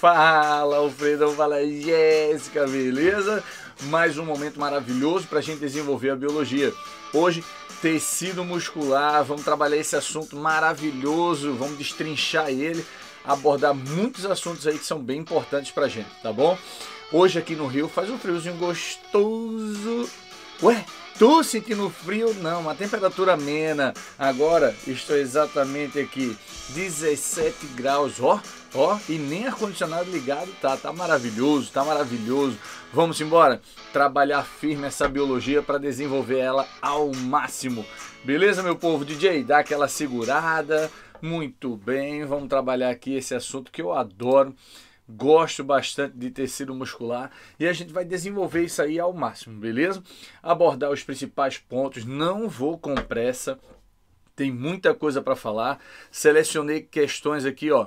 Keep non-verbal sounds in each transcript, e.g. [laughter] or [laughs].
Fala, Alfredo, fala Jéssica, beleza? Mais um momento maravilhoso para a gente desenvolver a biologia. Hoje, tecido muscular, vamos trabalhar esse assunto maravilhoso, vamos destrinchar ele, abordar muitos assuntos aí que são bem importantes para a gente, tá bom? Hoje aqui no Rio faz um friozinho gostoso. Ué, Tô sentindo frio? Não, uma temperatura amena. Agora estou exatamente aqui, 17 graus. Ó, oh, Ó, e nem ar-condicionado ligado tá, tá maravilhoso, tá maravilhoso. Vamos embora trabalhar firme essa biologia para desenvolver ela ao máximo. Beleza, meu povo? DJ, dá aquela segurada. Muito bem, vamos trabalhar aqui esse assunto que eu adoro. Gosto bastante de tecido muscular e a gente vai desenvolver isso aí ao máximo, beleza? Abordar os principais pontos, não vou com pressa, tem muita coisa para falar. Selecionei questões aqui, ó,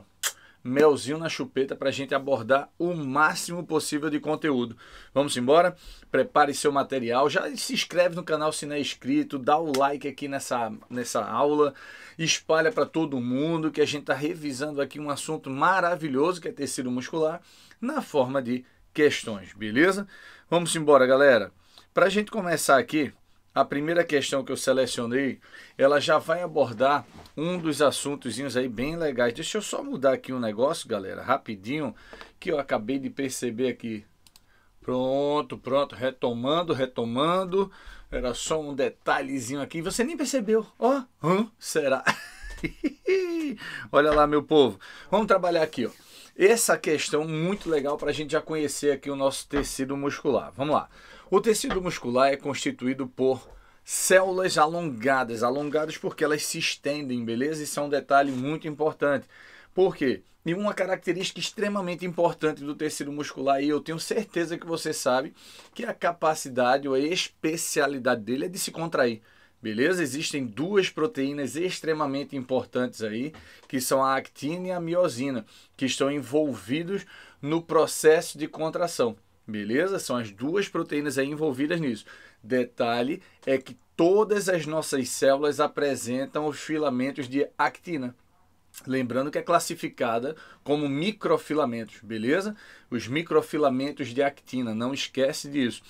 melzinho na chupeta para a gente abordar o máximo possível de conteúdo. Vamos embora? Prepare seu material, já se inscreve no canal se não é inscrito, dá o like aqui nessa, nessa aula, espalha para todo mundo que a gente está revisando aqui um assunto maravilhoso que é tecido muscular na forma de questões, beleza? Vamos embora, galera. Para a gente começar aqui, a primeira questão que eu selecionei, ela já vai abordar um dos assuntozinhos aí bem legais. Deixa eu só mudar aqui um negócio, galera, rapidinho, que eu acabei de perceber aqui. Pronto, pronto, retomando, retomando. Era só um detalhezinho aqui, você nem percebeu. Ó, oh, hum, será? [laughs] Olha lá, meu povo. Vamos trabalhar aqui, ó. Essa questão muito legal para a gente já conhecer aqui o nosso tecido muscular. Vamos lá. O tecido muscular é constituído por células alongadas, alongadas porque elas se estendem, beleza? Isso é um detalhe muito importante. Por quê? E uma característica extremamente importante do tecido muscular, e eu tenho certeza que você sabe, que a capacidade ou a especialidade dele é de se contrair. Beleza? Existem duas proteínas extremamente importantes aí, que são a actina e a miosina, que estão envolvidos no processo de contração. Beleza? São as duas proteínas aí envolvidas nisso. Detalhe é que todas as nossas células apresentam os filamentos de actina. Lembrando que é classificada como microfilamentos, beleza? Os microfilamentos de actina, não esquece disso.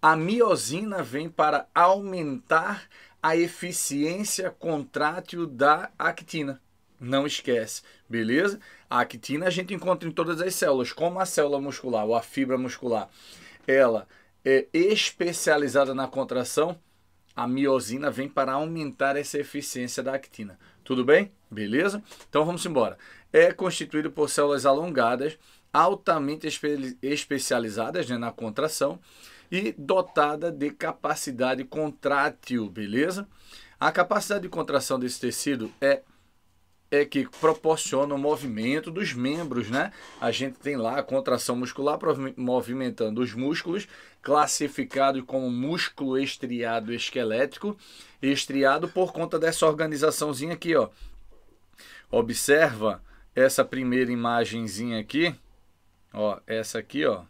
A miosina vem para aumentar a eficiência contrátil da actina. Não esquece, beleza? A actina a gente encontra em todas as células, como a célula muscular ou a fibra muscular. Ela é especializada na contração, a miosina vem para aumentar essa eficiência da actina. Tudo bem? Beleza? Então vamos embora. É constituído por células alongadas, altamente espe especializadas né, na contração e dotada de capacidade contrátil, beleza? A capacidade de contração desse tecido é é que proporciona o movimento dos membros, né? A gente tem lá a contração muscular movimentando os músculos, classificado como músculo estriado esquelético, estriado por conta dessa organizaçãozinha aqui, ó. Observa essa primeira imagenzinha aqui, ó, essa aqui, ó.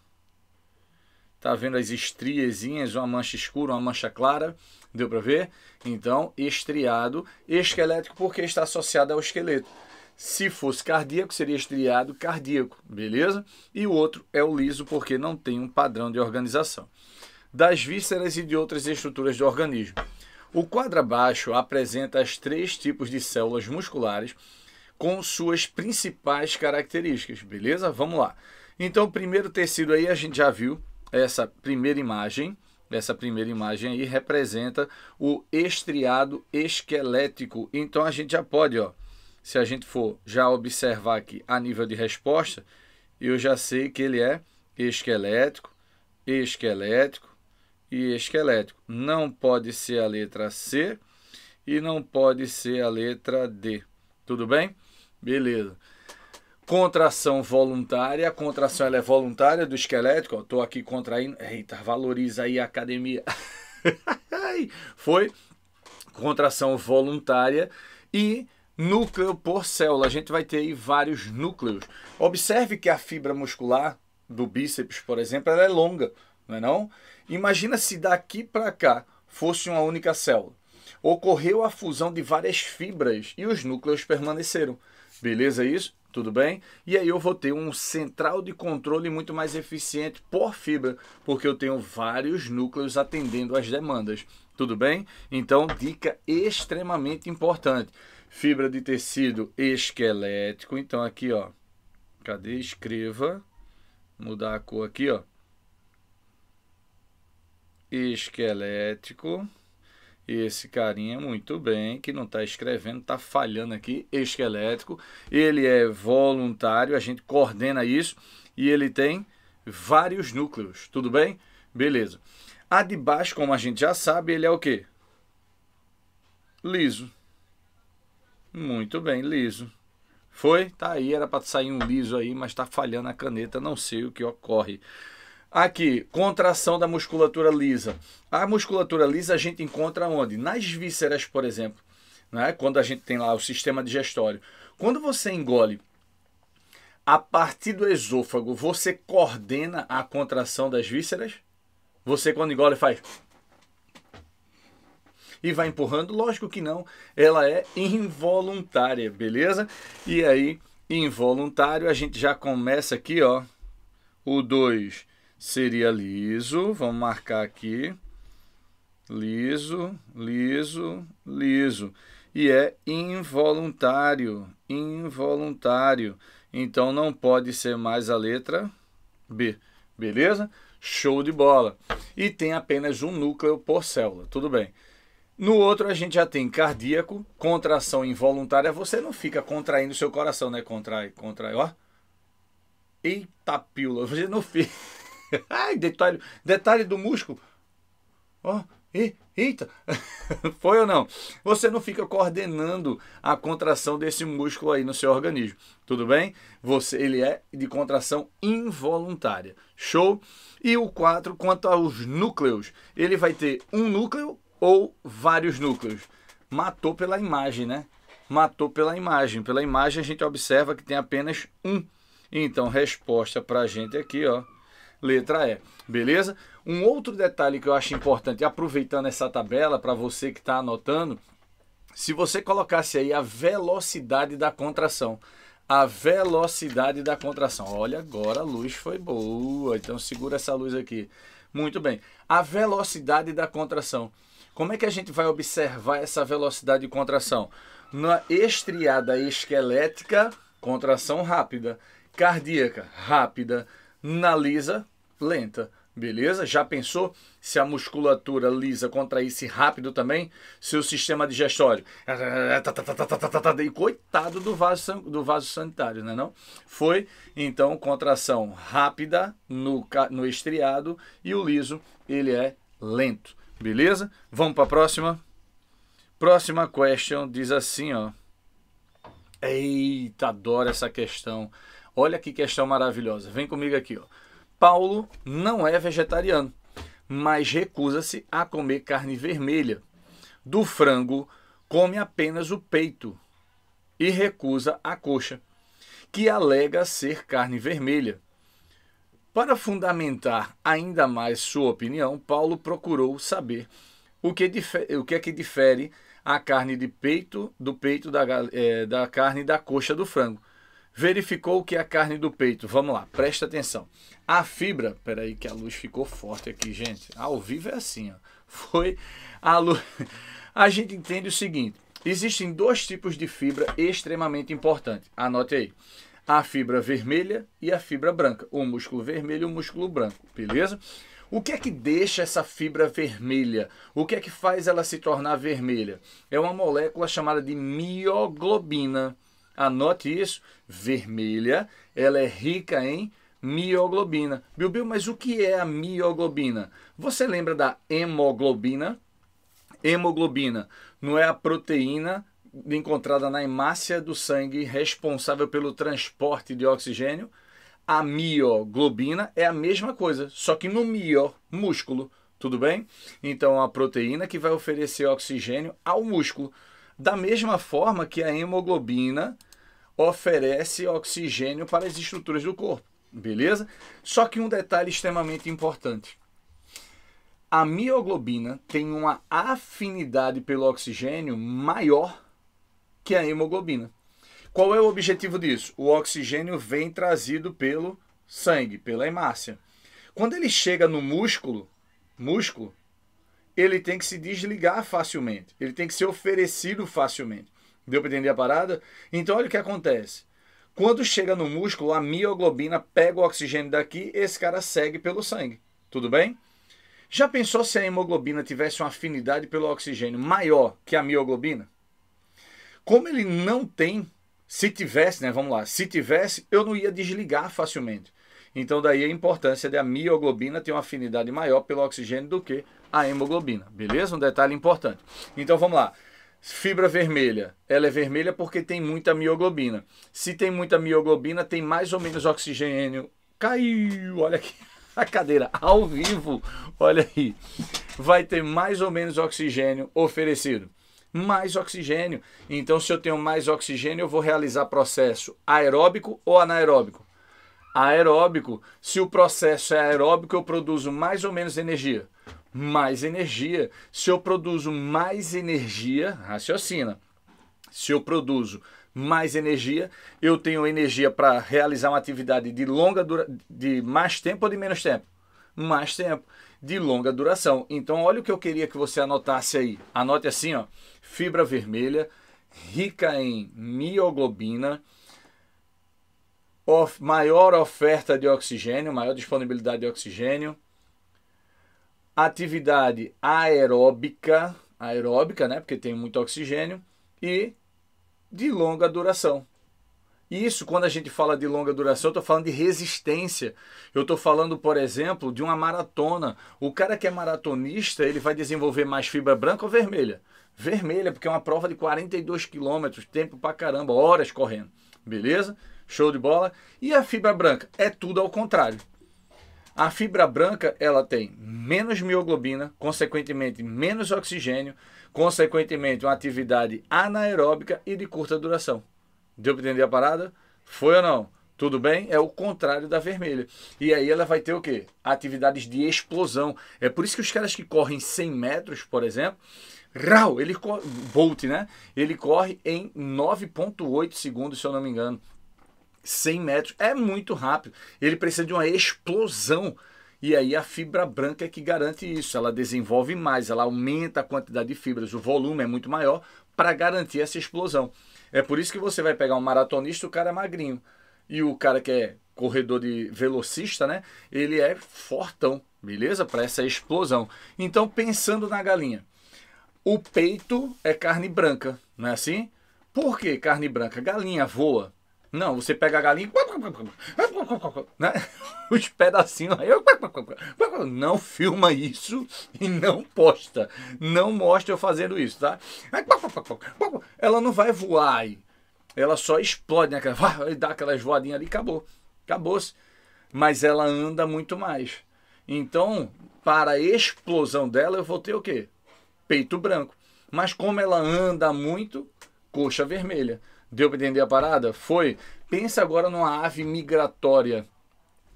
Tá vendo as estriezinhas, uma mancha escura, uma mancha clara. Deu para ver? Então, estriado, esquelético porque está associado ao esqueleto. Se fosse cardíaco, seria estriado cardíaco, beleza? E o outro é o liso porque não tem um padrão de organização. Das vísceras e de outras estruturas do organismo. O quadro abaixo apresenta as três tipos de células musculares com suas principais características, beleza? Vamos lá. Então, o primeiro tecido aí a gente já viu essa primeira imagem essa primeira imagem aí representa o estriado esquelético. Então a gente já pode, ó, se a gente for já observar aqui a nível de resposta, eu já sei que ele é esquelético, esquelético e esquelético. Não pode ser a letra C e não pode ser a letra D. Tudo bem? Beleza contração voluntária. A contração ela é voluntária do esquelético. Eu tô aqui contraindo. Eita, valoriza aí a academia. [laughs] Foi contração voluntária e núcleo por célula. A gente vai ter aí vários núcleos. Observe que a fibra muscular do bíceps, por exemplo, ela é longa, não é não? Imagina se daqui para cá fosse uma única célula. Ocorreu a fusão de várias fibras e os núcleos permaneceram. Beleza isso? tudo bem? E aí eu vou ter um central de controle muito mais eficiente por fibra, porque eu tenho vários núcleos atendendo às demandas, tudo bem? Então, dica extremamente importante. Fibra de tecido esquelético, então aqui, ó. Cadê? Escreva. Mudar a cor aqui, ó. Esquelético esse carinha é muito bem, que não está escrevendo, está falhando aqui, esquelético. Ele é voluntário, a gente coordena isso e ele tem vários núcleos, tudo bem? Beleza. A de baixo, como a gente já sabe, ele é o quê? Liso. Muito bem, liso. Foi? Tá aí, era para sair um liso aí, mas está falhando a caneta, não sei o que ocorre. Aqui, contração da musculatura lisa. A musculatura lisa a gente encontra onde? Nas vísceras, por exemplo. Né? Quando a gente tem lá o sistema digestório. Quando você engole a partir do esôfago, você coordena a contração das vísceras? Você, quando engole, faz. E vai empurrando? Lógico que não. Ela é involuntária, beleza? E aí, involuntário, a gente já começa aqui, ó. O 2 seria liso. Vamos marcar aqui. Liso, liso, liso. E é involuntário, involuntário. Então não pode ser mais a letra B. Beleza? Show de bola. E tem apenas um núcleo por célula. Tudo bem. No outro a gente já tem cardíaco, contração involuntária. Você não fica contraindo seu coração, né? Contrai, contrai, ó. Eita pílula, você não fica. [laughs] Ai, detalhe, detalhe do músculo. Ó, oh, e, eita, [laughs] foi ou não? Você não fica coordenando a contração desse músculo aí no seu organismo, tudo bem? Você, ele é de contração involuntária, show? E o 4, quanto aos núcleos, ele vai ter um núcleo ou vários núcleos. Matou pela imagem, né? Matou pela imagem. Pela imagem a gente observa que tem apenas um. Então, resposta para a gente aqui, ó letra E. Beleza? Um outro detalhe que eu acho importante, aproveitando essa tabela para você que está anotando, se você colocasse aí a velocidade da contração. A velocidade da contração. Olha, agora a luz foi boa. Então segura essa luz aqui. Muito bem. A velocidade da contração. Como é que a gente vai observar essa velocidade de contração? Na estriada esquelética, contração rápida. Cardíaca, rápida na lisa lenta. Beleza? Já pensou se a musculatura lisa contraísse rápido também? Seu sistema digestório. E coitado do vaso, do vaso sanitário, né? Não? Foi, então, contração rápida no, no estriado e o liso, ele é lento. Beleza? Vamos para a próxima? Próxima question diz assim, ó. Eita, adoro essa questão. Olha que questão maravilhosa. Vem comigo aqui, ó. Paulo não é vegetariano, mas recusa-se a comer carne vermelha. Do frango, come apenas o peito e recusa a coxa, que alega ser carne vermelha. Para fundamentar ainda mais sua opinião, Paulo procurou saber o que, o que é que difere a carne de peito do peito da, é, da carne da coxa do frango. Verificou que é a carne do peito. Vamos lá, presta atenção. A fibra. Peraí, que a luz ficou forte aqui, gente. Ao vivo é assim, ó. Foi a luz. A gente entende o seguinte: existem dois tipos de fibra extremamente importantes. Anote aí. A fibra vermelha e a fibra branca. O músculo vermelho e o músculo branco, beleza? O que é que deixa essa fibra vermelha? O que é que faz ela se tornar vermelha? É uma molécula chamada de mioglobina. Anote isso, vermelha, ela é rica em mioglobina. Bilbil, mas o que é a mioglobina? Você lembra da hemoglobina? Hemoglobina não é a proteína encontrada na hemácia do sangue responsável pelo transporte de oxigênio? A mioglobina é a mesma coisa, só que no mio, músculo, tudo bem? Então, a proteína que vai oferecer oxigênio ao músculo. Da mesma forma que a hemoglobina oferece oxigênio para as estruturas do corpo, beleza? Só que um detalhe extremamente importante. A mioglobina tem uma afinidade pelo oxigênio maior que a hemoglobina. Qual é o objetivo disso? O oxigênio vem trazido pelo sangue, pela hemácia. Quando ele chega no músculo, músculo, ele tem que se desligar facilmente, ele tem que ser oferecido facilmente. Deu para entender a parada? Então olha o que acontece. Quando chega no músculo, a mioglobina pega o oxigênio daqui, esse cara segue pelo sangue. Tudo bem? Já pensou se a hemoglobina tivesse uma afinidade pelo oxigênio maior que a mioglobina? Como ele não tem, se tivesse, né, vamos lá, se tivesse, eu não ia desligar facilmente. Então daí a importância da mioglobina ter uma afinidade maior pelo oxigênio do que a hemoglobina, beleza? Um detalhe importante. Então vamos lá. Fibra vermelha, ela é vermelha porque tem muita mioglobina. Se tem muita mioglobina, tem mais ou menos oxigênio. Caiu, olha aqui [laughs] a cadeira ao vivo, olha aí. Vai ter mais ou menos oxigênio oferecido. Mais oxigênio. Então, se eu tenho mais oxigênio, eu vou realizar processo aeróbico ou anaeróbico? Aeróbico. Se o processo é aeróbico, eu produzo mais ou menos energia mais energia. Se eu produzo mais energia, raciocina. Se eu produzo mais energia, eu tenho energia para realizar uma atividade de longa dura... de mais tempo ou de menos tempo? Mais tempo, de longa duração. Então, olha o que eu queria que você anotasse aí. Anote assim, ó. Fibra vermelha rica em mioglobina, of, maior oferta de oxigênio, maior disponibilidade de oxigênio, atividade aeróbica, aeróbica, né, porque tem muito oxigênio, e de longa duração. Isso, quando a gente fala de longa duração, eu estou falando de resistência. Eu estou falando, por exemplo, de uma maratona. O cara que é maratonista, ele vai desenvolver mais fibra branca ou vermelha? Vermelha, porque é uma prova de 42 quilômetros, tempo pra caramba, horas correndo. Beleza? Show de bola. E a fibra branca? É tudo ao contrário. A fibra branca ela tem menos mioglobina, consequentemente menos oxigênio, consequentemente uma atividade anaeróbica e de curta duração. Deu para entender a parada? Foi ou não? Tudo bem? É o contrário da vermelha. E aí ela vai ter o quê? Atividades de explosão. É por isso que os caras que correm 100 metros, por exemplo, Rau, ele Bolt, né? Ele corre em 9.8 segundos, se eu não me engano. 100 metros. É muito rápido. Ele precisa de uma explosão. E aí a fibra branca é que garante isso. Ela desenvolve mais, ela aumenta a quantidade de fibras, o volume é muito maior para garantir essa explosão. É por isso que você vai pegar um maratonista, o cara é magrinho. E o cara que é corredor de velocista, né? Ele é fortão, beleza? Para essa explosão. Então, pensando na galinha. O peito é carne branca, não é assim? Por que carne branca? Galinha voa. Não, você pega a galinha. Né? Os pedacinhos aí. Não filma isso e não posta. Não mostra eu fazendo isso, tá? Ela não vai voar aí. Ela só explode, né? Dá aquelas voadinhas ali acabou. Acabou-se. Mas ela anda muito mais. Então, para a explosão dela, eu vou ter o quê? Peito branco. Mas como ela anda muito, coxa vermelha. Deu para entender a parada? Foi. Pensa agora numa ave migratória.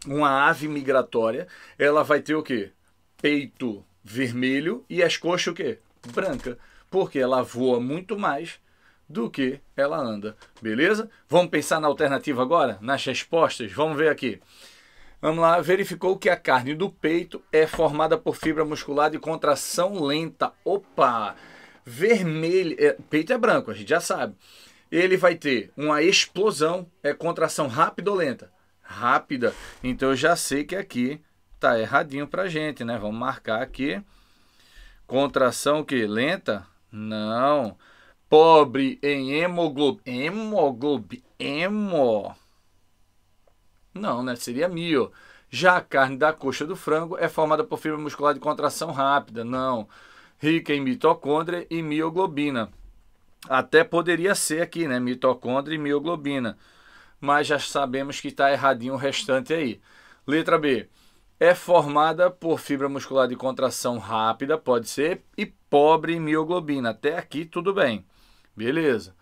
Uma ave migratória, ela vai ter o quê? Peito vermelho e as coxas o quê? Branca. Porque ela voa muito mais do que ela anda. Beleza? Vamos pensar na alternativa agora? Nas respostas? Vamos ver aqui. Vamos lá, verificou que a carne do peito é formada por fibra muscular de contração lenta. Opa! Vermelho. É, peito é branco, a gente já sabe ele vai ter uma explosão, é contração rápida ou lenta? Rápida. Então eu já sei que aqui tá erradinho pra gente, né? Vamos marcar aqui. Contração que lenta? Não. Pobre em hemoglobina. Hemoglobina. Hemo. Não, né? Seria mil. Já a carne da coxa do frango é formada por fibra muscular de contração rápida. Não. Rica em mitocôndria e mioglobina. Até poderia ser aqui, né? Mitocôndria e mioglobina. Mas já sabemos que está erradinho o restante aí. Letra B. É formada por fibra muscular de contração rápida, pode ser, e pobre em mioglobina. Até aqui tudo bem. Beleza.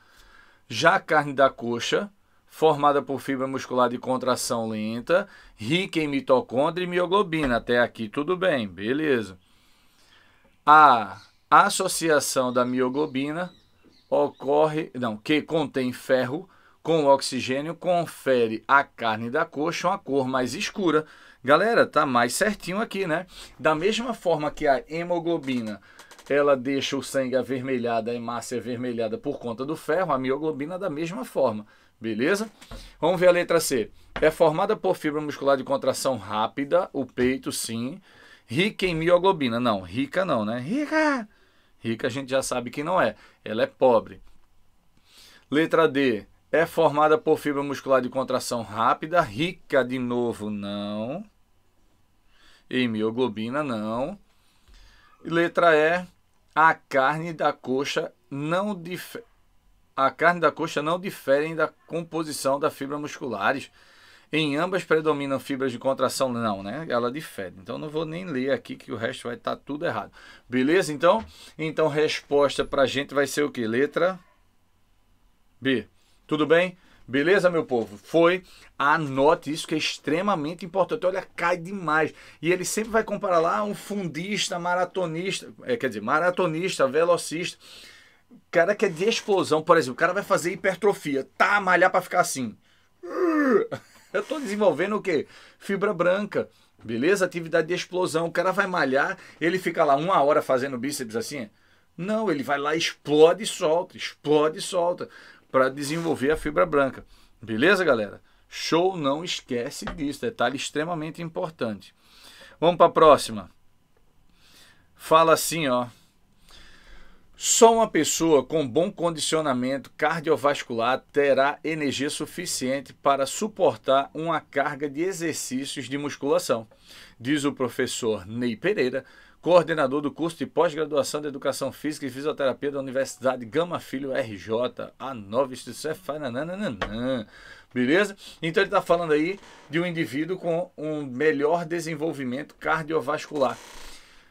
Já a carne da coxa, formada por fibra muscular de contração lenta, rica em mitocôndria e mioglobina. Até aqui tudo bem. Beleza. A associação da mioglobina ocorre, não, que contém ferro com oxigênio confere à carne da coxa uma cor mais escura. Galera, tá mais certinho aqui, né? Da mesma forma que a hemoglobina ela deixa o sangue avermelhado, a hemácia avermelhada por conta do ferro, a mioglobina da mesma forma, beleza? Vamos ver a letra C. É formada por fibra muscular de contração rápida, o peito, sim. Rica em mioglobina, não, rica não, né? Rica! Rica a gente já sabe que não é, ela é pobre. Letra D. É formada por fibra muscular de contração rápida, rica de novo, não. Hemioglobina, não. Letra E. A carne da coxa não difere. A carne da coxa não difere da composição da fibra musculares. Em ambas predominam fibras de contração? Não, né? Ela difere. Então não vou nem ler aqui que o resto vai estar tá tudo errado. Beleza? Então, então resposta pra gente vai ser o que? Letra B. Tudo bem? Beleza, meu povo? Foi. Anote isso que é extremamente importante. Olha, cai demais. E ele sempre vai comparar lá um fundista, maratonista, é, quer dizer, maratonista, velocista. Cara que é de explosão, por exemplo, o cara vai fazer hipertrofia, tá, malhar para ficar assim. Eu estou desenvolvendo o quê? Fibra branca. Beleza? Atividade de explosão. O cara vai malhar, ele fica lá uma hora fazendo bíceps assim? Não, ele vai lá, explode e solta, explode e solta, para desenvolver a fibra branca. Beleza, galera? Show, não esquece disso, detalhe extremamente importante. Vamos para a próxima. Fala assim, ó. Só uma pessoa com bom condicionamento cardiovascular terá energia suficiente para suportar uma carga de exercícios de musculação, diz o professor Ney Pereira, coordenador do curso de pós-graduação de Educação Física e Fisioterapia da Universidade Gama Filho RJ, a nova instituição é Beleza? Então ele está falando aí de um indivíduo com um melhor desenvolvimento cardiovascular.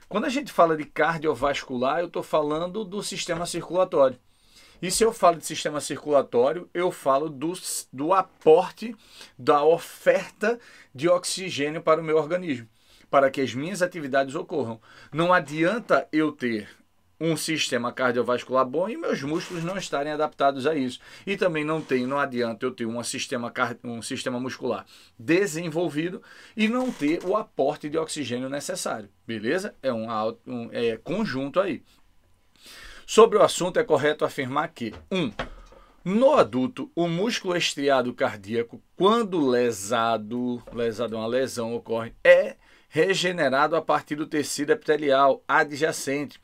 Quando a gente fala de cardiovascular, eu estou falando do sistema circulatório. E se eu falo de sistema circulatório, eu falo do, do aporte, da oferta de oxigênio para o meu organismo, para que as minhas atividades ocorram. Não adianta eu ter um sistema cardiovascular bom e meus músculos não estarem adaptados a isso. E também não tem, não adianta eu ter um sistema, um sistema muscular desenvolvido e não ter o aporte de oxigênio necessário. Beleza? É um, um é, conjunto aí. Sobre o assunto, é correto afirmar que 1. Um, no adulto, o músculo estriado cardíaco, quando lesado, lesado é uma lesão ocorre, é regenerado a partir do tecido epitelial adjacente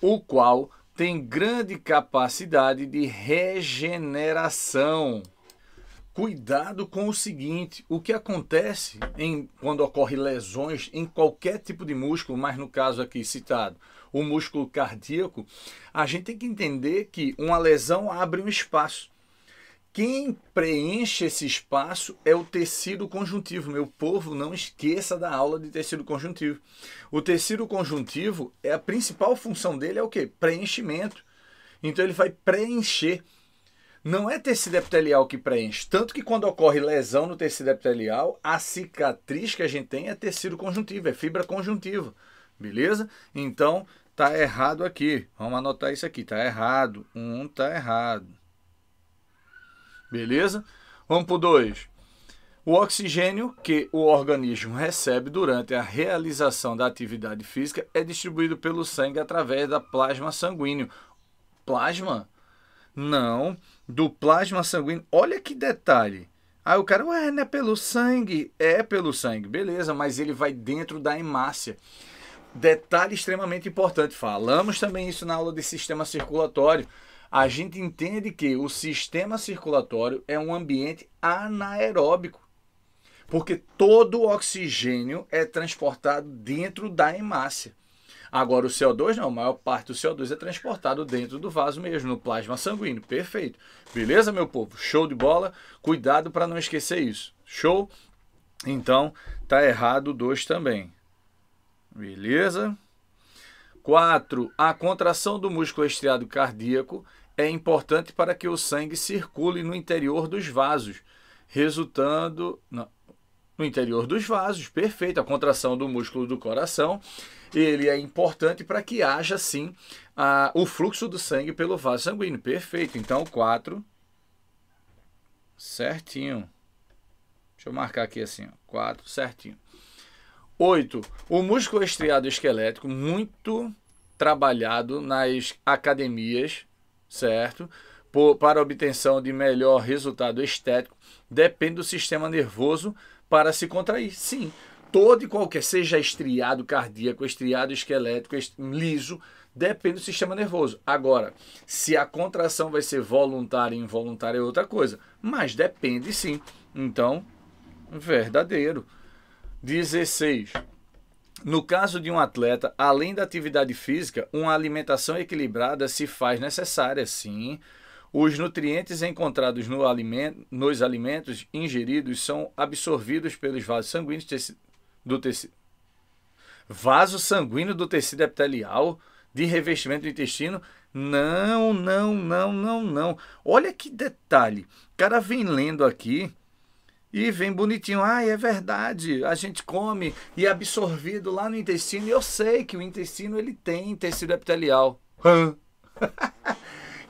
o qual tem grande capacidade de regeneração. Cuidado com o seguinte: o que acontece em, quando ocorre lesões em qualquer tipo de músculo, mas no caso aqui citado, o músculo cardíaco, a gente tem que entender que uma lesão abre um espaço. Quem preenche esse espaço é o tecido conjuntivo. Meu povo, não esqueça da aula de tecido conjuntivo. O tecido conjuntivo, é a principal função dele é o quê? Preenchimento. Então ele vai preencher. Não é tecido epitelial que preenche. Tanto que quando ocorre lesão no tecido epitelial, a cicatriz que a gente tem é tecido conjuntivo, é fibra conjuntiva. Beleza? Então, tá errado aqui. Vamos anotar isso aqui. Tá errado. Um tá errado. Beleza? Vamos para o 2. O oxigênio que o organismo recebe durante a realização da atividade física é distribuído pelo sangue através da plasma sanguíneo. Plasma? Não, do plasma sanguíneo. Olha que detalhe. Aí o cara, ué, não é pelo sangue? É pelo sangue, beleza, mas ele vai dentro da hemácia. Detalhe extremamente importante, falamos também isso na aula de sistema circulatório a gente entende que o sistema circulatório é um ambiente anaeróbico, porque todo o oxigênio é transportado dentro da hemácia. Agora, o CO2 não, a maior parte do CO2 é transportado dentro do vaso mesmo, no plasma sanguíneo. Perfeito. Beleza, meu povo? Show de bola. Cuidado para não esquecer isso. Show? Então, tá errado o 2 também. Beleza? 4. A contração do músculo estriado cardíaco é importante para que o sangue circule no interior dos vasos, resultando no, interior dos vasos, perfeito, a contração do músculo do coração, ele é importante para que haja sim a, o fluxo do sangue pelo vaso sanguíneo, perfeito. Então 4 certinho. Deixa eu marcar aqui assim, quatro, 4 certinho. 8. O músculo estriado esquelético muito trabalhado nas academias certo? Por, para obtenção de melhor resultado estético, depende do sistema nervoso para se contrair. Sim, todo e qualquer, seja estriado cardíaco, estriado esquelético, est... liso, depende do sistema nervoso. Agora, se a contração vai ser voluntária e involuntária é outra coisa, mas depende sim. Então, verdadeiro. 16. No caso de um atleta, além da atividade física, uma alimentação equilibrada se faz necessária, sim. Os nutrientes encontrados no alimento, nos alimentos ingeridos são absorvidos pelos vasos sanguíneos do tecido. Vaso sanguíneo do tecido epitelial de revestimento do intestino? Não, não, não, não, não. Olha que detalhe. O cara vem lendo aqui e vem bonitinho, ah, é verdade, a gente come e é absorvido lá no intestino. E eu sei que o intestino ele tem tecido epitelial. [laughs]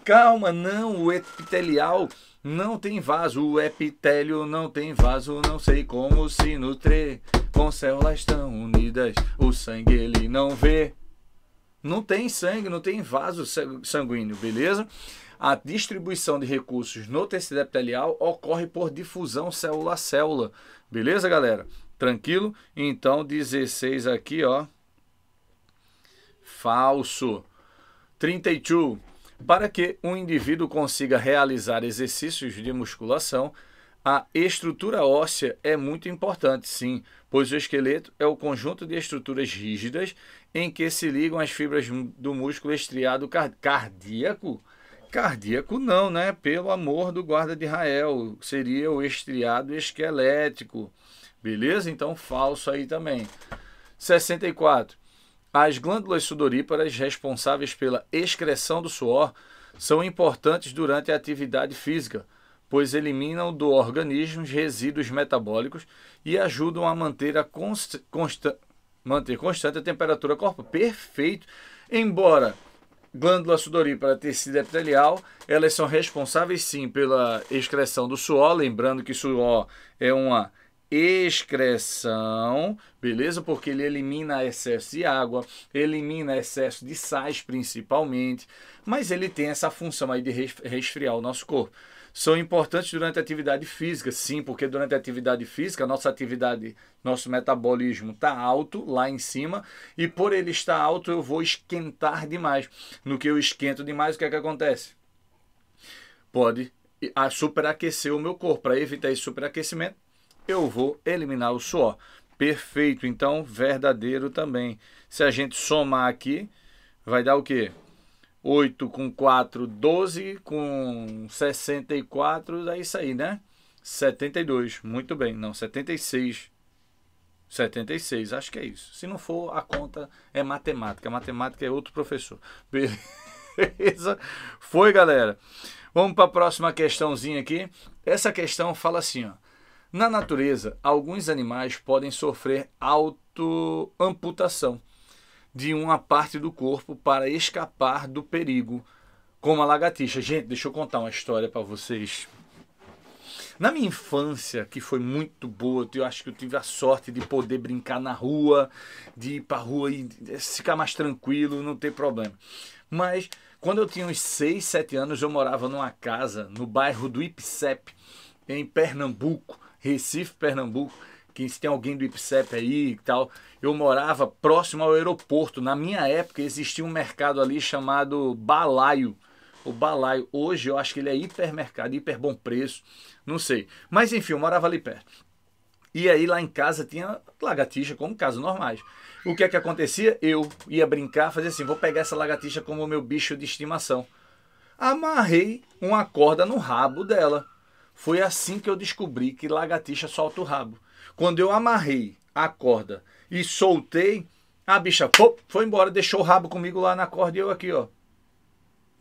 Calma, não, o epitelial não tem vaso, o epitélio não tem vaso, não sei como se nutre Com células tão unidas, o sangue ele não vê. Não tem sangue, não tem vaso sanguíneo, beleza? a distribuição de recursos no tecido epitelial ocorre por difusão célula a célula. Beleza, galera? Tranquilo? Então, 16 aqui, ó. Falso. 32. Para que um indivíduo consiga realizar exercícios de musculação, a estrutura óssea é muito importante, sim, pois o esqueleto é o conjunto de estruturas rígidas em que se ligam as fibras do músculo estriado cardíaco Cardíaco não, né? Pelo amor do guarda de Israel, seria o estriado esquelético. Beleza? Então falso aí também. 64. As glândulas sudoríparas responsáveis pela excreção do suor são importantes durante a atividade física, pois eliminam do organismo resíduos metabólicos e ajudam a manter a consta, manter constante a temperatura corporal. Perfeito. Embora glândula sudorípara, tecido epitelial, elas são responsáveis sim pela excreção do suor, lembrando que suor é uma excreção, beleza? Porque ele elimina excesso de água, elimina excesso de sais principalmente, mas ele tem essa função aí de resfriar o nosso corpo são importantes durante a atividade física, sim, porque durante a atividade física, nossa atividade, nosso metabolismo está alto lá em cima, e por ele estar alto, eu vou esquentar demais. No que eu esquento demais, o que é que acontece? Pode superaquecer o meu corpo. Para evitar esse superaquecimento, eu vou eliminar o suor. Perfeito, então verdadeiro também. Se a gente somar aqui, vai dar o quê? 8 com 4, 12 com 64, é isso aí, né? 72, muito bem, não, 76. 76, acho que é isso. Se não for, a conta é matemática. A matemática é outro professor. [laughs] Beleza? Foi, galera. Vamos para a próxima questãozinha aqui. Essa questão fala assim, ó. Na natureza, alguns animais podem sofrer autoamputação de uma parte do corpo para escapar do perigo, como a lagartixa. Gente, deixa eu contar uma história para vocês. Na minha infância, que foi muito boa, eu acho que eu tive a sorte de poder brincar na rua, de ir para rua e ficar mais tranquilo, não ter problema. Mas quando eu tinha uns 6, 7 anos, eu morava numa casa no bairro do Ipsep, em Pernambuco, Recife, Pernambuco quem se tem alguém do IPSEP aí e tal, eu morava próximo ao aeroporto. Na minha época existia um mercado ali chamado Balaio. O Balaio, hoje eu acho que ele é hipermercado, hiper bom preço, não sei. Mas enfim, eu morava ali perto. E aí lá em casa tinha lagartixa como casos normais. O que é que acontecia? Eu ia brincar, fazia assim, vou pegar essa lagartixa como meu bicho de estimação. Amarrei uma corda no rabo dela. Foi assim que eu descobri que lagartixa solta o rabo. Quando eu amarrei a corda e soltei, a bicha pô, foi embora, deixou o rabo comigo lá na corda e eu aqui, ó.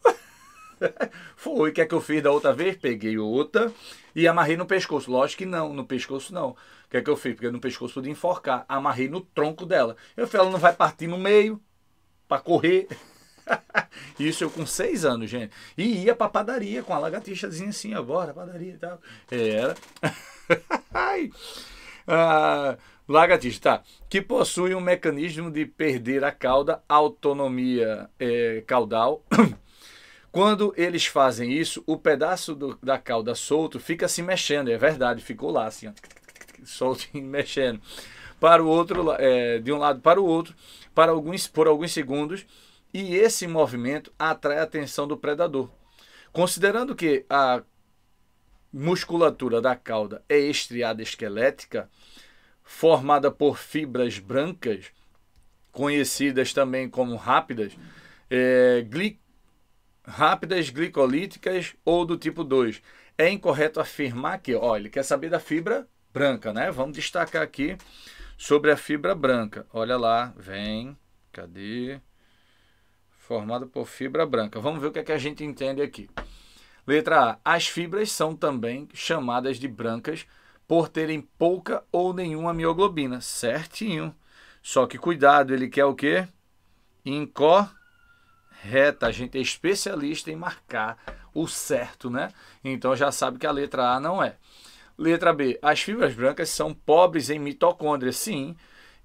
[laughs] foi, o que é que eu fiz da outra vez? Peguei outra e amarrei no pescoço. Lógico que não, no pescoço não. O que é que eu fiz? Porque no pescoço podia enforcar. Amarrei no tronco dela. Eu falei, ela não vai partir no meio para correr. [laughs] Isso eu com seis anos, gente. E ia pra padaria com a lagartixazinha assim, agora padaria e tal. Era. [laughs] Ai ah, lagartixa, tá? Que possui um mecanismo de perder a cauda, autonomia é, caudal. [coughs] Quando eles fazem isso, o pedaço do, da cauda solto fica se mexendo, é verdade, ficou lá assim, solto e [laughs] mexendo para o outro, é, de um lado para o outro, para alguns, por alguns segundos, e esse movimento atrai a atenção do predador. Considerando que a musculatura da cauda é estriada esquelética, formada por fibras brancas, conhecidas também como rápidas, é, gli, rápidas glicolíticas ou do tipo 2. É incorreto afirmar que, olha, ele quer saber da fibra branca, né? Vamos destacar aqui sobre a fibra branca. Olha lá, vem, cadê? Formada por fibra branca. Vamos ver o que, é que a gente entende aqui. Letra A. As fibras são também chamadas de brancas por terem pouca ou nenhuma mioglobina. Certinho. Só que cuidado, ele quer o quê? Incorreta. A gente é especialista em marcar o certo, né? Então já sabe que a letra A não é. Letra B. As fibras brancas são pobres em mitocôndrias, sim,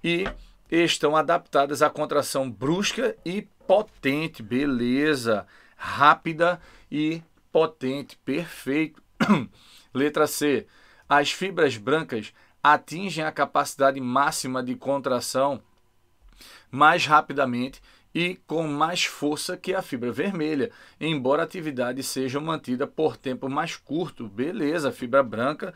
e estão adaptadas à contração brusca e potente. Beleza. Rápida e potente. Perfeito. [clears throat] Letra C. As fibras brancas atingem a capacidade máxima de contração mais rapidamente e com mais força que a fibra vermelha, embora a atividade seja mantida por tempo mais curto. Beleza, fibra branca.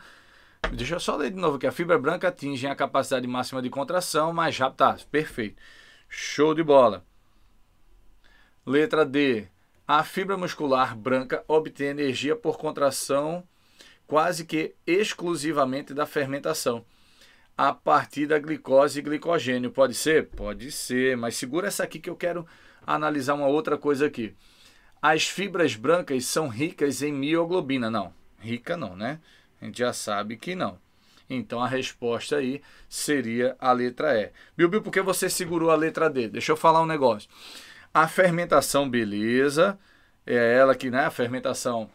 Deixa eu só ler de novo que a fibra branca atinge a capacidade máxima de contração mais rápido. Tá, perfeito. Show de bola. Letra D. A fibra muscular branca obtém energia por contração quase que exclusivamente da fermentação, a partir da glicose e glicogênio. Pode ser? Pode ser, mas segura essa aqui que eu quero analisar uma outra coisa aqui. As fibras brancas são ricas em mioglobina? Não, rica não, né? A gente já sabe que não. Então a resposta aí seria a letra E. Bilbil, por que você segurou a letra D? Deixa eu falar um negócio. A fermentação, beleza, é ela que, né? A fermentação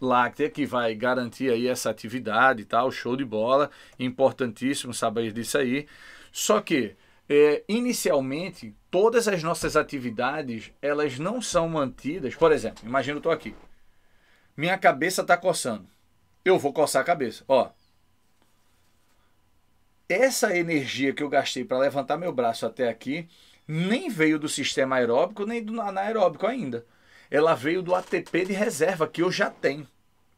láctea é que vai garantir aí essa atividade e tá? tal, show de bola, importantíssimo saber disso aí. Só que é, inicialmente todas as nossas atividades elas não são mantidas. Por exemplo, imagina eu estou aqui, minha cabeça está coçando, eu vou coçar a cabeça, ó. Essa energia que eu gastei para levantar meu braço até aqui nem veio do sistema aeróbico nem do anaeróbico ainda ela veio do ATP de reserva, que eu já tenho.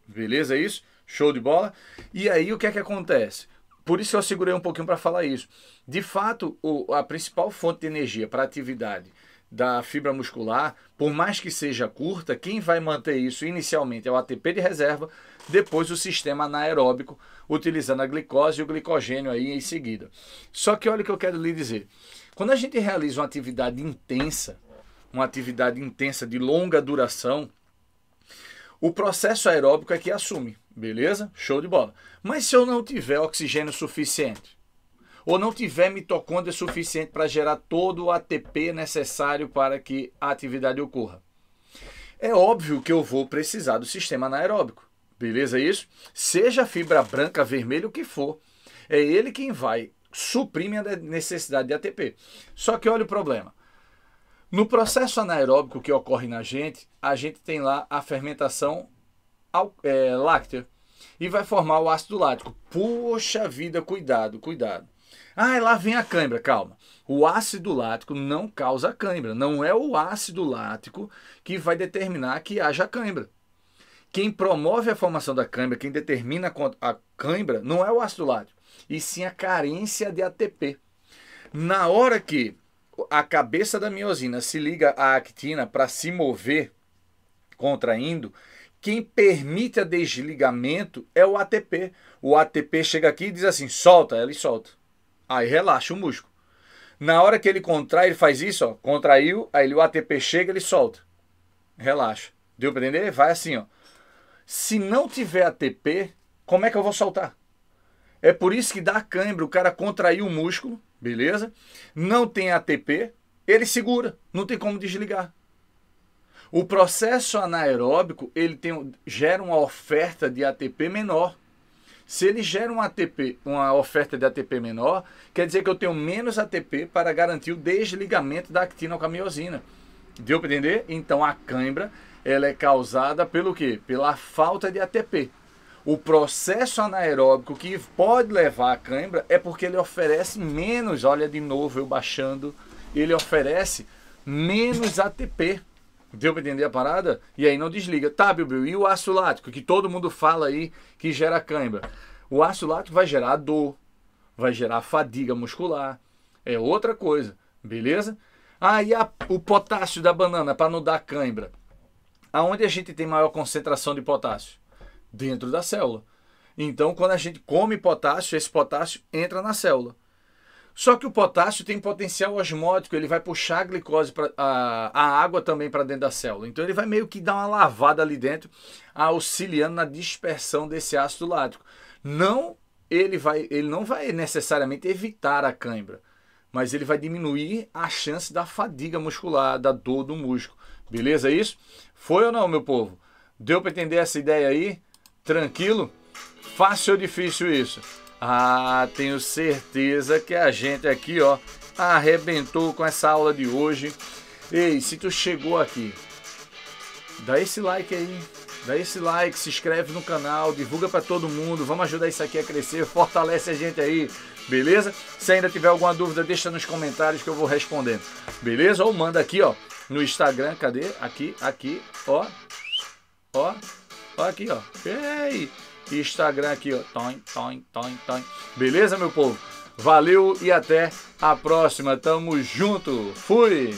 Beleza é isso? Show de bola? E aí o que é que acontece? Por isso eu segurei um pouquinho para falar isso. De fato, o, a principal fonte de energia para atividade da fibra muscular, por mais que seja curta, quem vai manter isso inicialmente é o ATP de reserva, depois o sistema anaeróbico, utilizando a glicose e o glicogênio aí em seguida. Só que olha o que eu quero lhe dizer. Quando a gente realiza uma atividade intensa, uma atividade intensa de longa duração, o processo aeróbico é que assume, beleza? Show de bola. Mas se eu não tiver oxigênio suficiente, ou não tiver mitocôndria suficiente para gerar todo o ATP necessário para que a atividade ocorra, é óbvio que eu vou precisar do sistema anaeróbico, beleza? Isso? Seja fibra branca, vermelha, o que for, é ele quem vai suprir a necessidade de ATP. Só que olha o problema. No processo anaeróbico que ocorre na gente, a gente tem lá a fermentação é, láctea e vai formar o ácido lático. Poxa vida, cuidado, cuidado. Ah, lá vem a cãibra, calma. O ácido lático não causa cãibra. Não é o ácido lático que vai determinar que haja cãibra. Quem promove a formação da cãibra, quem determina a cãibra, não é o ácido lático, e sim a carência de ATP. Na hora que a cabeça da miosina se liga à actina para se mover contraindo, quem permite a desligamento é o ATP. O ATP chega aqui e diz assim: solta, ele solta. Aí relaxa o músculo. Na hora que ele contrai, ele faz isso, ó, contraiu, aí o ATP chega, ele solta. Relaxa. Deu para entender? Vai assim, ó. Se não tiver ATP, como é que eu vou soltar? É por isso que dá cãibra, o cara contraiu o músculo, beleza? Não tem ATP, ele segura, não tem como desligar. O processo anaeróbico ele tem, gera uma oferta de ATP menor. Se ele gera um ATP, uma oferta de ATP menor, quer dizer que eu tenho menos ATP para garantir o desligamento da actina miosina. Deu para entender? Então a cãibra ela é causada pelo quê? Pela falta de ATP o processo anaeróbico que pode levar à cãibra é porque ele oferece menos, olha de novo eu baixando, ele oferece menos ATP. Deu para entender a parada? E aí não desliga. Tá, Bilbil, e o ácido lático, que todo mundo fala aí que gera cãibra? O ácido lático vai gerar dor, vai gerar fadiga muscular, é outra coisa, beleza? Ah, e a, o potássio da banana para não dar cãibra? Aonde a gente tem maior concentração de potássio? dentro da célula. Então, quando a gente come potássio, esse potássio entra na célula. Só que o potássio tem potencial osmótico, ele vai puxar a glicose, pra, a, a água também para dentro da célula. Então ele vai meio que dar uma lavada ali dentro, auxiliando na dispersão desse ácido lático. Não ele vai, ele não vai necessariamente evitar a cãibra, mas ele vai diminuir a chance da fadiga muscular, da dor do músculo. Beleza é isso? Foi ou não, meu povo? Deu para entender essa ideia aí? Tranquilo? Fácil ou difícil isso? Ah, tenho certeza que a gente aqui, ó, arrebentou com essa aula de hoje. Ei, se tu chegou aqui, dá esse like aí, dá esse like, se inscreve no canal, divulga para todo mundo, vamos ajudar isso aqui a crescer, fortalece a gente aí, beleza? Se ainda tiver alguma dúvida, deixa nos comentários que eu vou respondendo, beleza? Ou manda aqui, ó, no Instagram, cadê? Aqui, aqui, ó, ó. Olha aqui, ó. Ei! Instagram aqui, ó. Toin, toin, toin, toin. Beleza, meu povo? Valeu e até a próxima. Tamo junto. Fui!